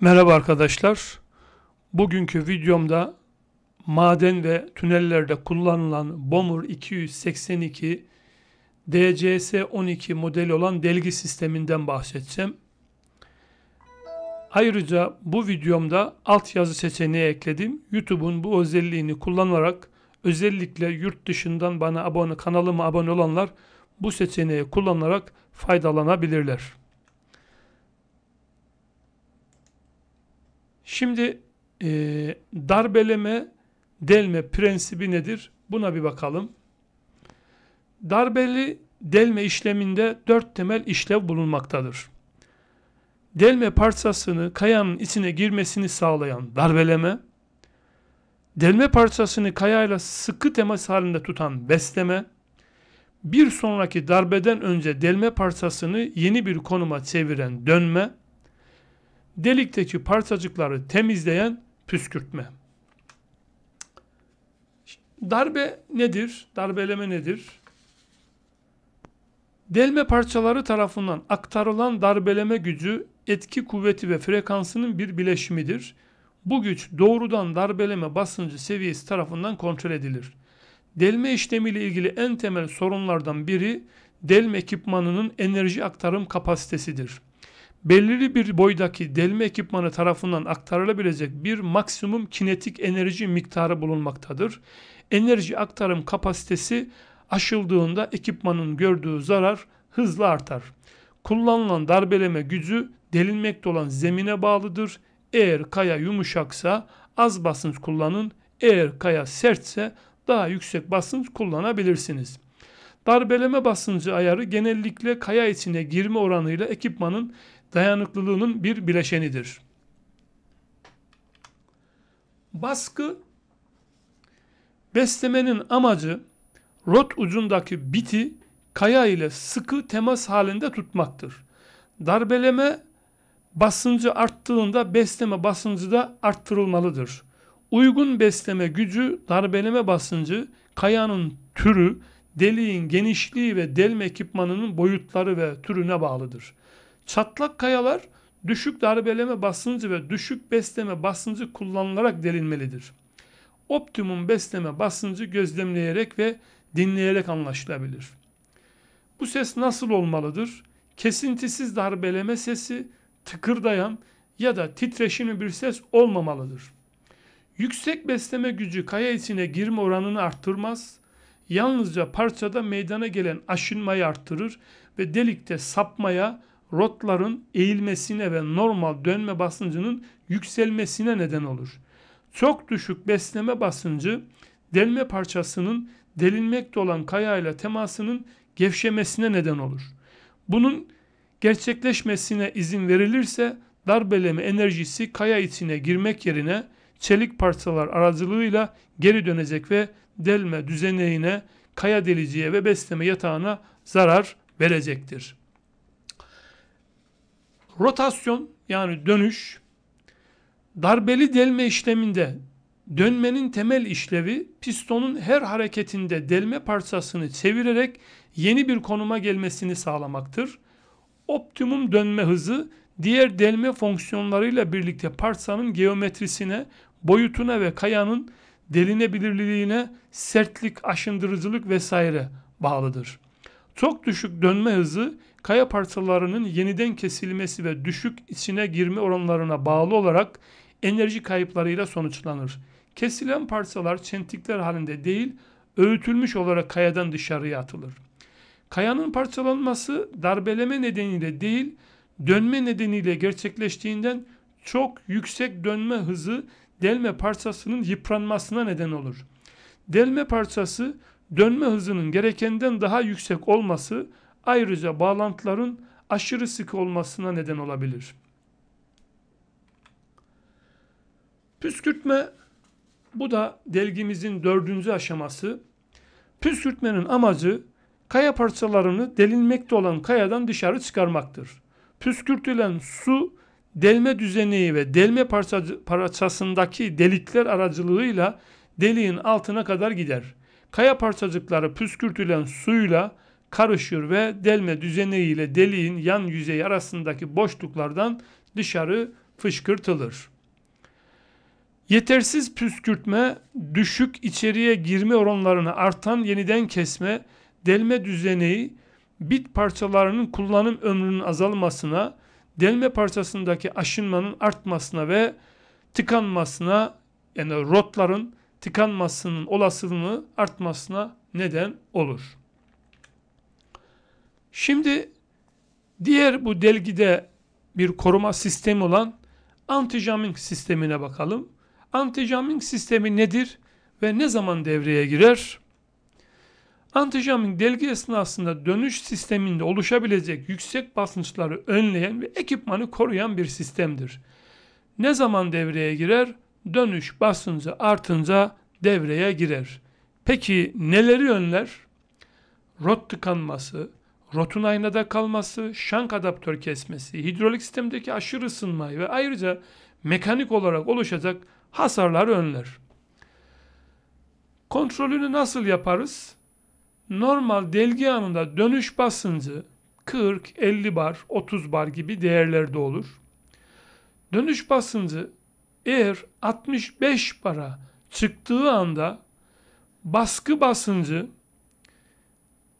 Merhaba arkadaşlar. Bugünkü videomda maden ve tünellerde kullanılan Bomur 282 DCS-12 modeli olan delgi sisteminden bahsedeceğim. Ayrıca bu videomda altyazı seçeneği ekledim. YouTube'un bu özelliğini kullanarak özellikle yurt dışından bana abone kanalıma abone olanlar bu seçeneği kullanarak faydalanabilirler. Şimdi e, darbeleme delme prensibi nedir? Buna bir bakalım. Darbeli delme işleminde dört temel işlev bulunmaktadır. Delme parçasını kayanın içine girmesini sağlayan darbeleme, delme parçasını kayayla sıkı temas halinde tutan besleme, bir sonraki darbeden önce delme parçasını yeni bir konuma çeviren dönme, delikteki parçacıkları temizleyen püskürtme. Darbe nedir? Darbeleme nedir? Delme parçaları tarafından aktarılan darbeleme gücü etki kuvveti ve frekansının bir bileşimidir. Bu güç doğrudan darbeleme basıncı seviyesi tarafından kontrol edilir. Delme işlemiyle ilgili en temel sorunlardan biri delme ekipmanının enerji aktarım kapasitesidir belirli bir boydaki delme ekipmanı tarafından aktarılabilecek bir maksimum kinetik enerji miktarı bulunmaktadır. Enerji aktarım kapasitesi aşıldığında ekipmanın gördüğü zarar hızla artar. Kullanılan darbeleme gücü delinmekte olan zemine bağlıdır. Eğer kaya yumuşaksa az basınç kullanın. Eğer kaya sertse daha yüksek basınç kullanabilirsiniz. Darbeleme basıncı ayarı genellikle kaya içine girme oranıyla ekipmanın dayanıklılığının bir bileşenidir. Baskı beslemenin amacı rot ucundaki biti kaya ile sıkı temas halinde tutmaktır. Darbeleme basıncı arttığında besleme basıncı da arttırılmalıdır. Uygun besleme gücü darbeleme basıncı kayanın türü, deliğin genişliği ve delme ekipmanının boyutları ve türüne bağlıdır. Çatlak kayalar düşük darbeleme basıncı ve düşük besleme basıncı kullanılarak delinmelidir. Optimum besleme basıncı gözlemleyerek ve dinleyerek anlaşılabilir. Bu ses nasıl olmalıdır? Kesintisiz darbeleme sesi, tıkırdayan ya da titreşimli bir ses olmamalıdır. Yüksek besleme gücü kaya içine girme oranını arttırmaz, yalnızca parçada meydana gelen aşınmayı arttırır ve delikte sapmaya, rotların eğilmesine ve normal dönme basıncının yükselmesine neden olur. Çok düşük besleme basıncı delme parçasının delinmekte olan kayayla temasının gevşemesine neden olur. Bunun gerçekleşmesine izin verilirse darbeleme enerjisi kaya içine girmek yerine çelik parçalar aracılığıyla geri dönecek ve delme düzeneğine, kaya deliciye ve besleme yatağına zarar verecektir. Rotasyon yani dönüş darbeli delme işleminde dönmenin temel işlevi pistonun her hareketinde delme parçasını çevirerek yeni bir konuma gelmesini sağlamaktır. Optimum dönme hızı diğer delme fonksiyonlarıyla birlikte parçanın geometrisine, boyutuna ve kayanın delinebilirliğine, sertlik, aşındırıcılık vesaire bağlıdır. Çok düşük dönme hızı kaya parçalarının yeniden kesilmesi ve düşük içine girme oranlarına bağlı olarak enerji kayıplarıyla sonuçlanır. Kesilen parçalar çentikler halinde değil, öğütülmüş olarak kayadan dışarıya atılır. Kayanın parçalanması darbeleme nedeniyle değil, dönme nedeniyle gerçekleştiğinden çok yüksek dönme hızı delme parçasının yıpranmasına neden olur. Delme parçası dönme hızının gerekenden daha yüksek olması ayrıca bağlantıların aşırı sık olmasına neden olabilir. Püskürtme bu da delgimizin dördüncü aşaması. Püskürtmenin amacı kaya parçalarını delinmekte olan kayadan dışarı çıkarmaktır. Püskürtülen su delme düzeni ve delme parçasındaki delikler aracılığıyla deliğin altına kadar gider. Kaya parçacıkları püskürtülen suyla Karışır ve delme düzeneğiyle deliğin yan yüzeyi arasındaki boşluklardan dışarı fışkırtılır. Yetersiz püskürtme, düşük içeriye girme oranlarını artan yeniden kesme, delme düzeneği, bit parçalarının kullanım ömrünün azalmasına, delme parçasındaki aşınmanın artmasına ve tıkanmasına, yani rotların tıkanmasının olasılığını artmasına neden olur. Şimdi diğer bu delgide bir koruma sistemi olan antijamming sistemine bakalım. Antijamming sistemi nedir ve ne zaman devreye girer? Antijamming delgi esnasında dönüş sisteminde oluşabilecek yüksek basınçları önleyen ve ekipmanı koruyan bir sistemdir. Ne zaman devreye girer? Dönüş basıncı artınca devreye girer. Peki neleri önler? Rot tıkanması, rotun aynada kalması, şank adaptör kesmesi, hidrolik sistemdeki aşırı ısınmayı ve ayrıca mekanik olarak oluşacak hasarları önler. Kontrolünü nasıl yaparız? Normal delgi anında dönüş basıncı 40, 50 bar, 30 bar gibi değerlerde olur. Dönüş basıncı eğer 65 bara çıktığı anda baskı basıncı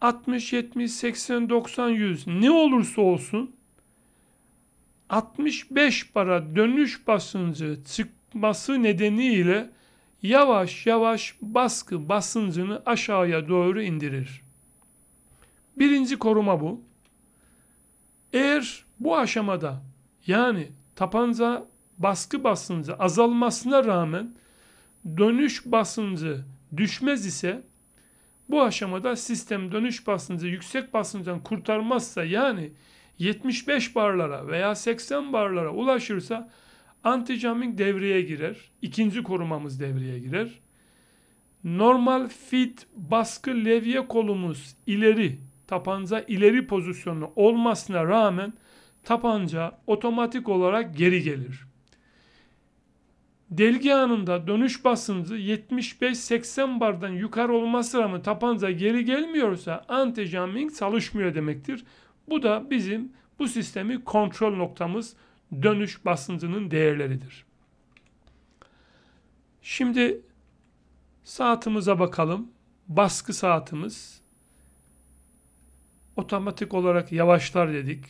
60, 70, 80, 90, 100 ne olursa olsun 65 para dönüş basıncı çıkması nedeniyle yavaş yavaş baskı basıncını aşağıya doğru indirir. Birinci koruma bu. Eğer bu aşamada yani tapanca baskı basıncı azalmasına rağmen dönüş basıncı düşmez ise bu aşamada sistem dönüş basıncı yüksek basınçtan kurtarmazsa yani 75 barlara veya 80 barlara ulaşırsa antijamming devreye girer. İkinci korumamız devreye girer. Normal fit baskı levye kolumuz ileri tapanca ileri pozisyonu olmasına rağmen tapanca otomatik olarak geri gelir. Delgi anında dönüş basıncı 75-80 bardan yukarı olması rağmen tapanza geri gelmiyorsa anti-jamming çalışmıyor demektir. Bu da bizim bu sistemi kontrol noktamız dönüş basıncının değerleridir. Şimdi saatimize bakalım. Baskı saatimiz otomatik olarak yavaşlar dedik.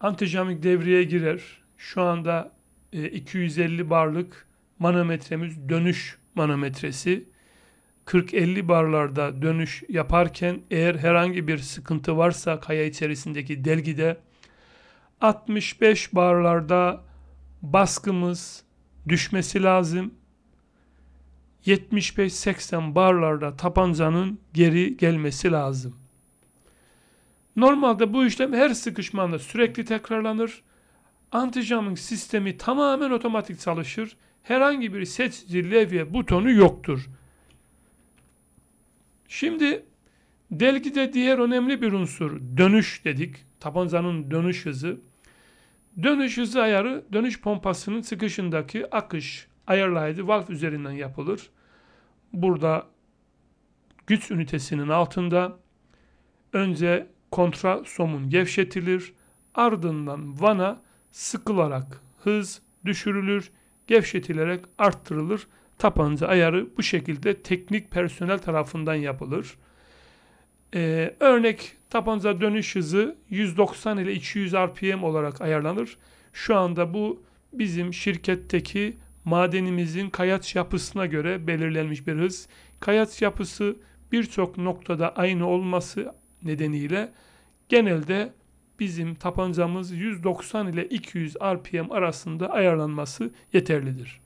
Antijamik devreye girer. Şu anda 250 e, barlık manometremiz dönüş manometresi. 40-50 barlarda dönüş yaparken eğer herhangi bir sıkıntı varsa kaya içerisindeki delgide 65 barlarda baskımız düşmesi lazım. 75-80 barlarda tapancanın geri gelmesi lazım. Normalde bu işlem her sıkışmanda sürekli tekrarlanır. Antijamming sistemi tamamen otomatik çalışır. Herhangi bir seçici levye butonu yoktur. Şimdi delgide diğer önemli bir unsur dönüş dedik. Tabancanın dönüş hızı. Dönüş hızı ayarı dönüş pompasının sıkışındaki akış ayarlayıcı valve üzerinden yapılır. Burada güç ünitesinin altında önce kontra somun gevşetilir. Ardından vana sıkılarak hız düşürülür, gevşetilerek arttırılır. Tapanca ayarı bu şekilde teknik personel tarafından yapılır. Ee, örnek tapanca dönüş hızı 190 ile 200 RPM olarak ayarlanır. Şu anda bu bizim şirketteki madenimizin kayaç yapısına göre belirlenmiş bir hız. Kayaç yapısı birçok noktada aynı olması nedeniyle genelde bizim tapancamız 190 ile 200 RPM arasında ayarlanması yeterlidir.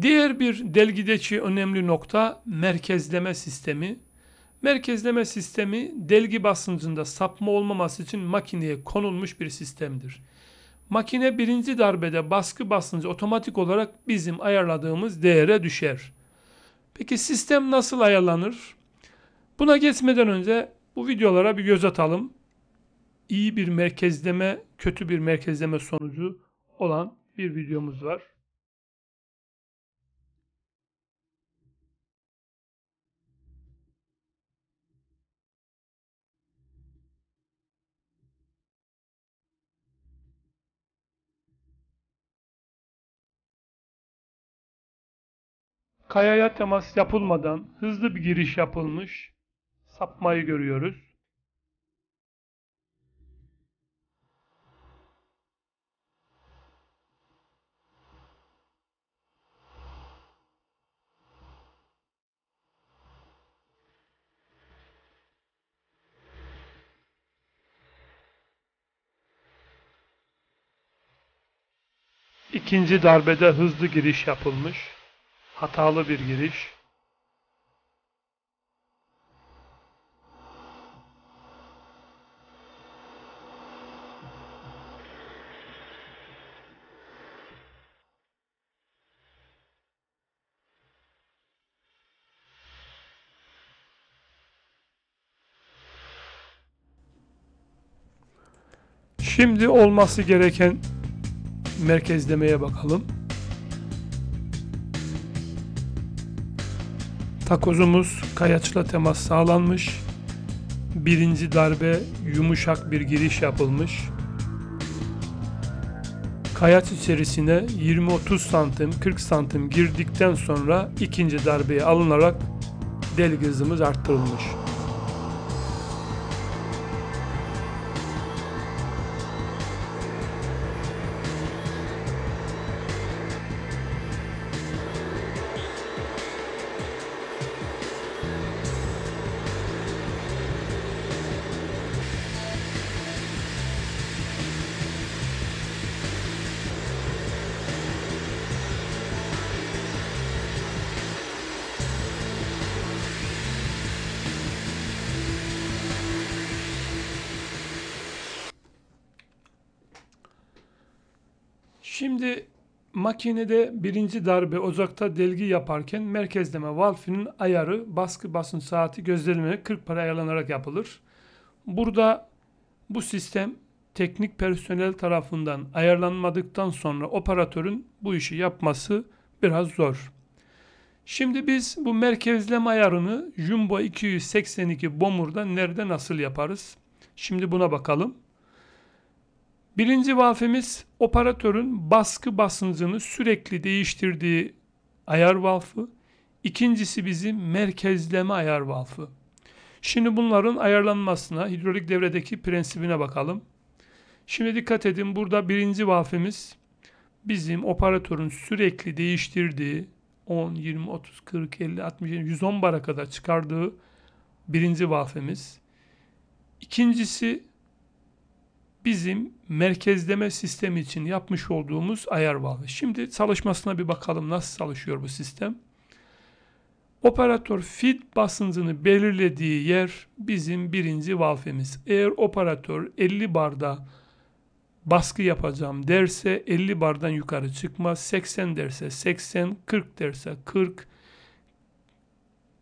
Diğer bir delgideki önemli nokta merkezleme sistemi. Merkezleme sistemi delgi basıncında sapma olmaması için makineye konulmuş bir sistemdir. Makine birinci darbede baskı basıncı otomatik olarak bizim ayarladığımız değere düşer. Peki sistem nasıl ayarlanır? Buna geçmeden önce bu videolara bir göz atalım. İyi bir merkezleme, kötü bir merkezleme sonucu olan bir videomuz var. Kayaya temas yapılmadan hızlı bir giriş yapılmış sapmayı görüyoruz. İkinci darbede hızlı giriş yapılmış. Hatalı bir giriş. Şimdi olması gereken merkezlemeye bakalım. Takozumuz kayaçla temas sağlanmış. Birinci darbe yumuşak bir giriş yapılmış. Kayaç içerisine 20-30 santim 40 santim girdikten sonra ikinci darbeye alınarak deli arttırılmış. Şimdi makinede birinci darbe uzakta delgi yaparken merkezleme valfinin ayarı baskı basınç saati gözlemleme 40 para ayarlanarak yapılır. Burada bu sistem teknik personel tarafından ayarlanmadıktan sonra operatörün bu işi yapması biraz zor. Şimdi biz bu merkezleme ayarını Jumbo 282 Bomur'da nerede nasıl yaparız? Şimdi buna bakalım. Birinci valfemiz operatörün baskı basıncını sürekli değiştirdiği ayar valfı. İkincisi bizim merkezleme ayar valfı. Şimdi bunların ayarlanmasına, hidrolik devredeki prensibine bakalım. Şimdi dikkat edin burada birinci valfemiz bizim operatörün sürekli değiştirdiği 10, 20, 30, 40, 50, 60, 110 bara kadar çıkardığı birinci valfemiz. İkincisi bizim merkezleme sistemi için yapmış olduğumuz ayar bağlı. Şimdi çalışmasına bir bakalım nasıl çalışıyor bu sistem. Operatör feed basıncını belirlediği yer bizim birinci valfemiz. Eğer operatör 50 barda baskı yapacağım derse 50 bardan yukarı çıkmaz. 80 derse 80, 40 derse 40,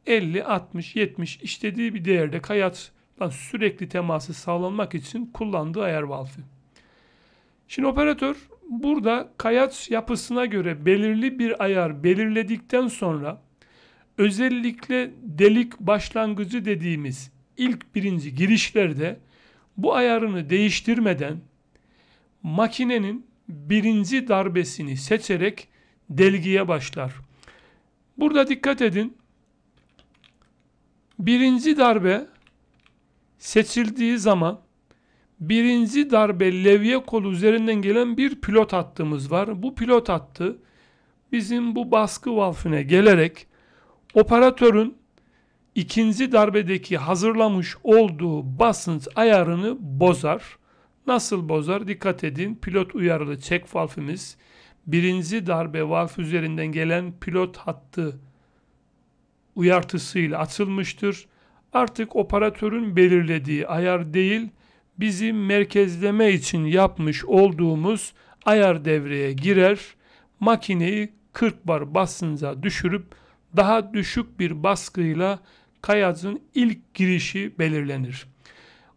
50, 60, 70 istediği bir değerde kayat sürekli teması sağlanmak için kullandığı ayar valfi. Şimdi operatör burada kayaç yapısına göre belirli bir ayar belirledikten sonra özellikle delik başlangıcı dediğimiz ilk birinci girişlerde bu ayarını değiştirmeden makinenin birinci darbesini seçerek delgiye başlar. Burada dikkat edin. Birinci darbe seçildiği zaman birinci darbe levye kolu üzerinden gelen bir pilot hattımız var. Bu pilot hattı bizim bu baskı valfüne gelerek operatörün ikinci darbedeki hazırlamış olduğu basınç ayarını bozar. Nasıl bozar? Dikkat edin. Pilot uyarılı çek valfimiz birinci darbe valf üzerinden gelen pilot hattı uyartısıyla açılmıştır artık operatörün belirlediği ayar değil, bizim merkezleme için yapmış olduğumuz ayar devreye girer, makineyi 40 bar basınca düşürüp daha düşük bir baskıyla kayacın ilk girişi belirlenir.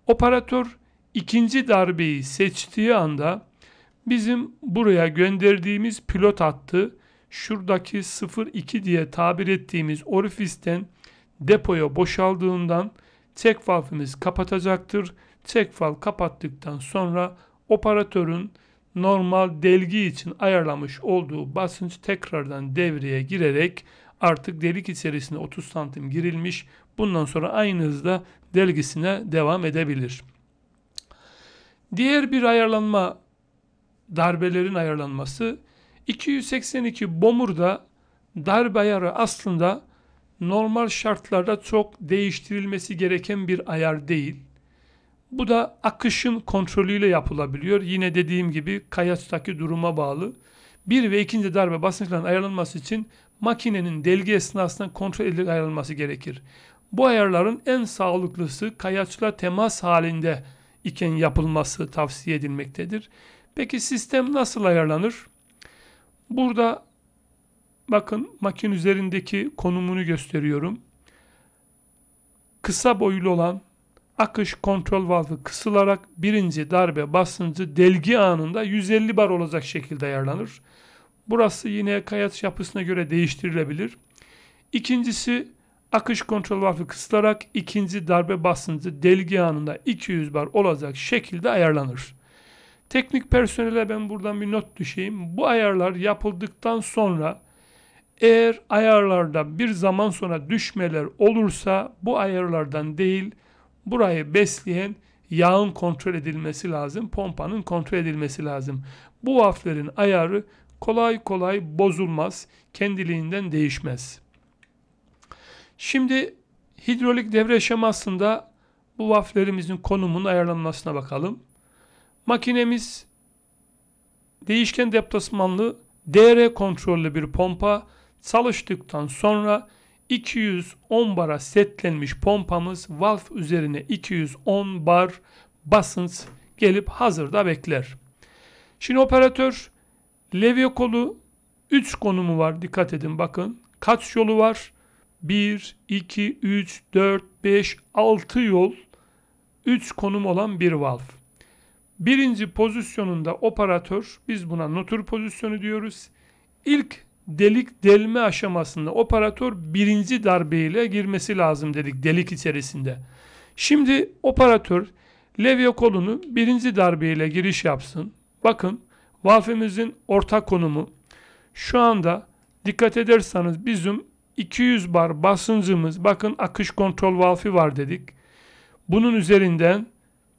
Operatör ikinci darbeyi seçtiği anda bizim buraya gönderdiğimiz pilot hattı şuradaki 02 diye tabir ettiğimiz orifisten depoya boşaldığından tek valfimiz kapatacaktır. Tek valf kapattıktan sonra operatörün normal delgi için ayarlamış olduğu basınç tekrardan devreye girerek artık delik içerisine 30 santim girilmiş. Bundan sonra aynı hızda delgisine devam edebilir. Diğer bir ayarlanma darbelerin ayarlanması 282 bomurda darbe ayarı aslında normal şartlarda çok değiştirilmesi gereken bir ayar değil. Bu da akışın kontrolüyle yapılabiliyor. Yine dediğim gibi kayastaki duruma bağlı. Bir ve ikinci darbe basınçların ayarlanması için makinenin delgi esnasında kontrol edilerek ayarlanması gerekir. Bu ayarların en sağlıklısı kayaçla temas halinde iken yapılması tavsiye edilmektedir. Peki sistem nasıl ayarlanır? Burada Bakın makin üzerindeki konumunu gösteriyorum. Kısa boylu olan akış kontrol valfı kısılarak birinci darbe basıncı delgi anında 150 bar olacak şekilde ayarlanır. Burası yine kayat yapısına göre değiştirilebilir. İkincisi akış kontrol valfı kısılarak ikinci darbe basıncı delgi anında 200 bar olacak şekilde ayarlanır. Teknik personele ben buradan bir not düşeyim. Bu ayarlar yapıldıktan sonra eğer ayarlarda bir zaman sonra düşmeler olursa bu ayarlardan değil burayı besleyen yağın kontrol edilmesi lazım. Pompanın kontrol edilmesi lazım. Bu vaflerin ayarı kolay kolay bozulmaz. Kendiliğinden değişmez. Şimdi hidrolik devre şemasında bu vaflerimizin konumunun ayarlanmasına bakalım. Makinemiz değişken deplasmanlı DR kontrollü bir pompa Çalıştıktan sonra 210 bara setlenmiş pompamız valve üzerine 210 bar basınç gelip hazırda bekler. Şimdi operatör levye kolu 3 konumu var dikkat edin bakın. Kaç yolu var? 1, 2, 3, 4, 5, 6 yol 3 konum olan bir valve. Birinci pozisyonunda operatör biz buna notur pozisyonu diyoruz. İlk delik delme aşamasında operatör birinci darbeyle girmesi lazım dedik delik içerisinde. Şimdi operatör levye kolunu birinci darbeyle giriş yapsın. Bakın valfimizin orta konumu şu anda dikkat ederseniz bizim 200 bar basıncımız bakın akış kontrol valfi var dedik. Bunun üzerinden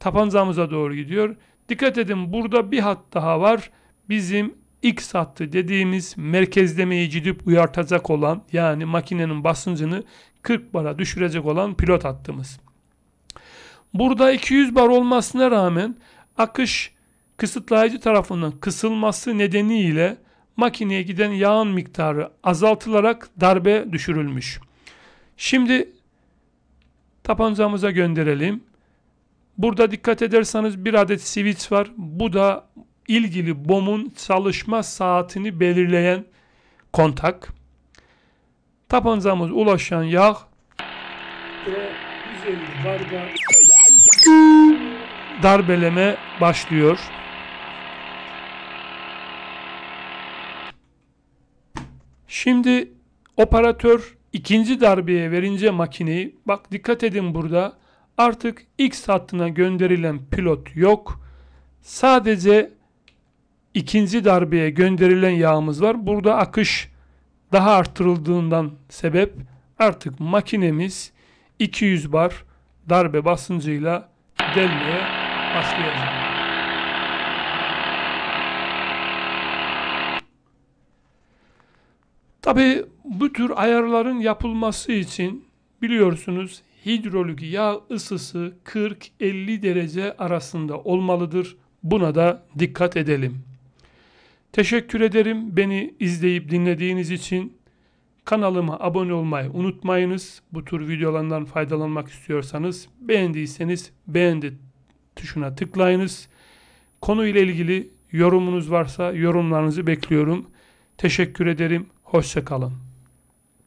tapancamıza doğru gidiyor. Dikkat edin burada bir hat daha var. Bizim X hattı dediğimiz merkezlemeyi cidip uyartacak olan yani makinenin basıncını 40 bara düşürecek olan pilot hattımız. Burada 200 bar olmasına rağmen akış kısıtlayıcı tarafından kısılması nedeniyle makineye giden yağın miktarı azaltılarak darbe düşürülmüş. Şimdi tapancamıza gönderelim. Burada dikkat ederseniz bir adet switch var. Bu da ilgili BOM'un çalışma saatini belirleyen kontak. Tapancamız ulaşan yağ ve 150 barda darbeleme başlıyor. Şimdi operatör ikinci darbeye verince makineyi bak dikkat edin burada artık X hattına gönderilen pilot yok. Sadece ikinci darbeye gönderilen yağımız var. Burada akış daha arttırıldığından sebep artık makinemiz 200 bar darbe basıncıyla delmeye başlayacak. Tabi bu tür ayarların yapılması için biliyorsunuz hidrolik yağ ısısı 40-50 derece arasında olmalıdır. Buna da dikkat edelim. Teşekkür ederim beni izleyip dinlediğiniz için. Kanalıma abone olmayı unutmayınız. Bu tür videolardan faydalanmak istiyorsanız beğendiyseniz beğendi tuşuna tıklayınız. Konu ile ilgili yorumunuz varsa yorumlarınızı bekliyorum. Teşekkür ederim. Hoşçakalın.